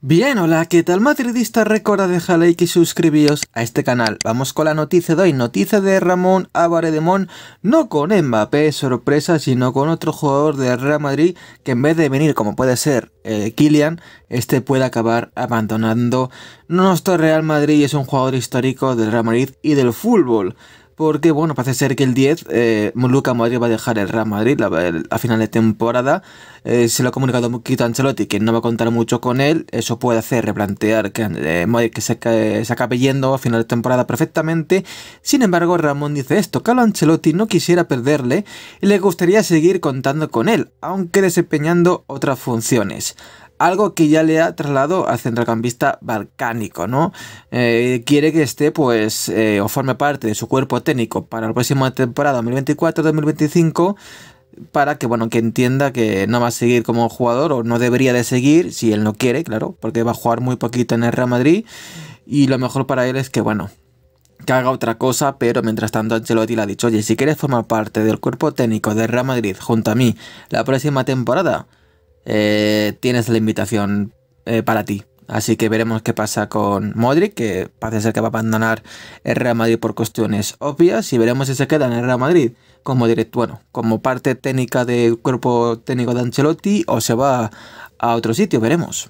Bien, hola, ¿qué tal madridista? Recuerda dejar like y suscribiros a este canal. Vamos con la noticia de hoy, noticia de Ramón Álvarez de Mon, no con Mbappé, sorpresa, sino con otro jugador de Real Madrid que en vez de venir como puede ser eh, Kylian, este puede acabar abandonando nuestro Real Madrid y es un jugador histórico del Real Madrid y del fútbol porque bueno, parece ser que el 10 eh, Luca va a dejar el Real Madrid a final de temporada. Eh, se lo ha comunicado un poquito a Ancelotti que no va a contar mucho con él. Eso puede hacer replantear que eh, eh, se, acabe yendo a final de temporada perfectamente. Sin embargo, Ramón dice esto, Carlo Ancelotti no quisiera perderle y le gustaría seguir contando con él, aunque desempeñando otras funciones algo que ya le ha trasladado al centrocampista balcánico, ¿no? Eh, quiere que esté, pues, eh, o forme parte de su cuerpo técnico para la próxima temporada 2024-2025 para que, bueno, que entienda que no va a seguir como jugador o no debería de seguir, si él no quiere, claro, porque va a jugar muy poquito en el Real Madrid y lo mejor para él es que, bueno, que haga otra cosa, pero mientras tanto Ancelotti le ha dicho, oye, si quieres formar parte del cuerpo técnico del Real Madrid junto a mí la próxima temporada, eh, tienes la invitación eh, para ti. Así que veremos qué pasa con Modric, que parece ser que va a abandonar el Real Madrid por cuestiones obvias, y veremos si se queda en el Real Madrid como directo, bueno, como parte técnica del cuerpo técnico de Ancelotti o se va a otro sitio, veremos.